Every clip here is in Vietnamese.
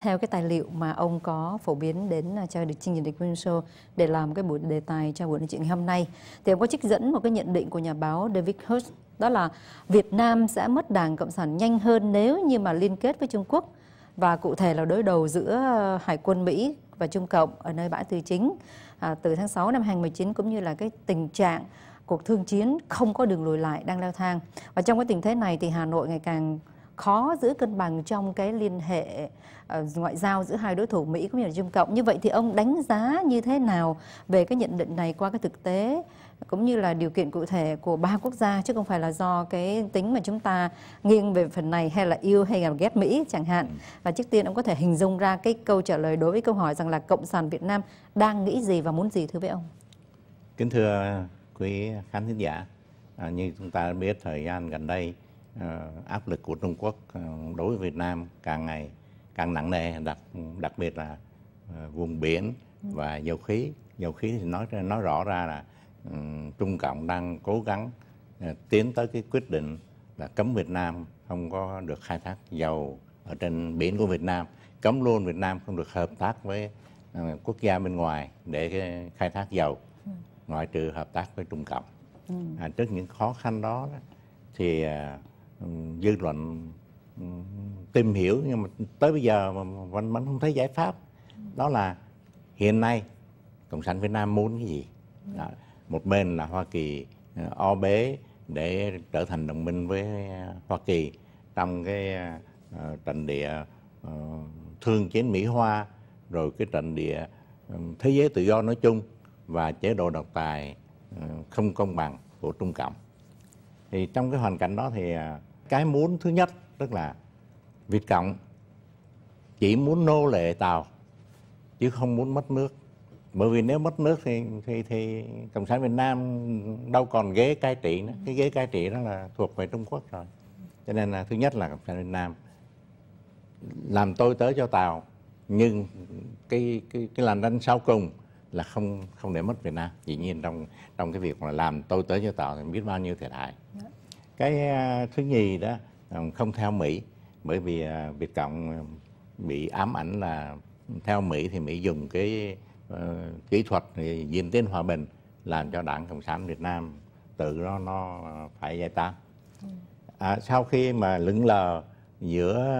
theo cái tài liệu mà ông có phổ biến đến à, cho được chương trình The Green Show để làm cái buổi đề tài cho buổi nói chuyện ngày hôm nay thì ông có trích dẫn một cái nhận định của nhà báo David Hirsch đó là Việt Nam sẽ mất đảng cộng sản nhanh hơn nếu như mà liên kết với Trung Quốc và cụ thể là đối đầu giữa à, Hải quân Mỹ và Trung Cộng ở nơi bãi từ Chính à, từ tháng 6 năm 2019 cũng như là cái tình trạng cuộc thương chiến không có đường lùi lại đang leo thang và trong cái tình thế này thì Hà Nội ngày càng khó giữ cân bằng trong cái liên hệ ờ, ngoại giao giữa hai đối thủ Mỹ cũng như là Trung Cộng. Như vậy thì ông đánh giá như thế nào về cái nhận định này qua cái thực tế cũng như là điều kiện cụ thể của ba quốc gia chứ không phải là do cái tính mà chúng ta nghiêng về phần này hay là yêu hay là ghét Mỹ chẳng hạn. Ừ. Và trước tiên ông có thể hình dung ra cái câu trả lời đối với câu hỏi rằng là Cộng sản Việt Nam đang nghĩ gì và muốn gì thưa với ông. Kính thưa quý khán thính giả, à, như chúng ta biết thời gian gần đây Ờ, áp lực của Trung Quốc ờ, đối với Việt Nam càng ngày càng nặng nề đặc đặc biệt là ờ, vùng biển và dầu khí dầu khí thì nói nói rõ ra là ừ, Trung Cộng đang cố gắng tiến tới cái quyết định là cấm Việt Nam không có được khai thác dầu ở trên biển của Việt Nam cấm luôn Việt Nam không được hợp tác với quốc gia bên ngoài để khai thác dầu ngoại trừ hợp tác với Trung Cộng ừ. à, trước những khó khăn đó, đó thì uh, dư luận tìm hiểu nhưng mà tới bây giờ mà vẫn vẫn không thấy giải pháp đó là hiện nay cộng sản việt nam muốn cái gì đó. một bên là hoa kỳ ờ, o bế để trở thành đồng minh với ờ, hoa kỳ trong cái ờ, trận địa thương chiến mỹ hoa rồi cái trận địa thế giới tự do nói chung và chế độ độc tài không công bằng của Trung Cộng thì trong cái hoàn cảnh đó thì à, cái muốn thứ nhất tức là Việt Cộng chỉ muốn nô lệ Tàu chứ không muốn mất nước bởi vì nếu mất nước thì thì thì cộng sản Việt Nam đâu còn ghế cai trị nữa cái ghế cai trị đó là thuộc về Trung Quốc rồi cho nên là thứ nhất là cộng sản Việt Nam làm tôi tới cho Tàu nhưng cái cái cái làn ranh sau cùng là không không để mất Việt Nam dĩ nhiên trong trong cái việc mà làm tôi tới cho tàu thì biết bao nhiêu thiệt hại dạ. cái à, thứ nhì đó à, không theo Mỹ bởi vì à, Việt Cộng bị ám ảnh là theo Mỹ thì Mỹ dùng cái uh, kỹ thuật diễn tiến hòa bình làm cho Đảng Cộng sản Việt Nam tự nó nó phải giải tán ừ. à, sau khi mà lững lờ giữa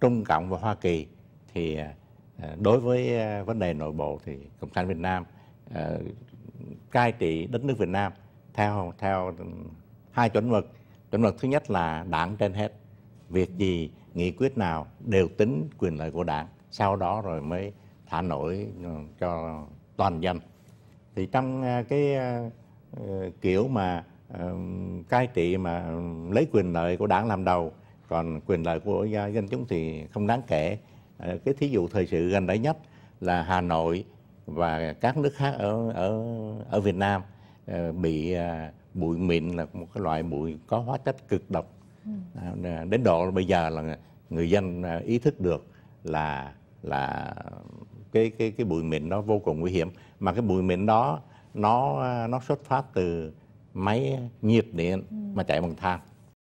Trung Cộng và Hoa Kỳ thì Ờ, đối với ờ, vấn đề nội bộ thì cộng sản việt nam ờ, cai trị đất nước việt nam theo theo ừ, hai chuẩn mực chuẩn mực thứ nhất là đảng trên hết việc gì nghị quyết nào đều tính quyền lợi của đảng sau đó rồi mới thả nổi ừ, cho toàn dân thì trong cái kiểu mà cai trị mà lấy quyền lợi của đảng làm đầu còn quyền lợi của dân chúng thì không đáng kể Ờ, cái thí dụ thời sự gần đây nhất là Hà Nội và các nước khác ở ở ở Việt Nam ờ, bị ờ, bụi mịn là một cái loại bụi có hóa chất cực độc ừ. đến độ bây giờ là người dân ý thức được là là cái cái cái bụi mịn đó vô cùng nguy hiểm mà cái bụi mịn đó nó nó xuất phát từ máy nhiệt điện ừ. mà chạy bằng than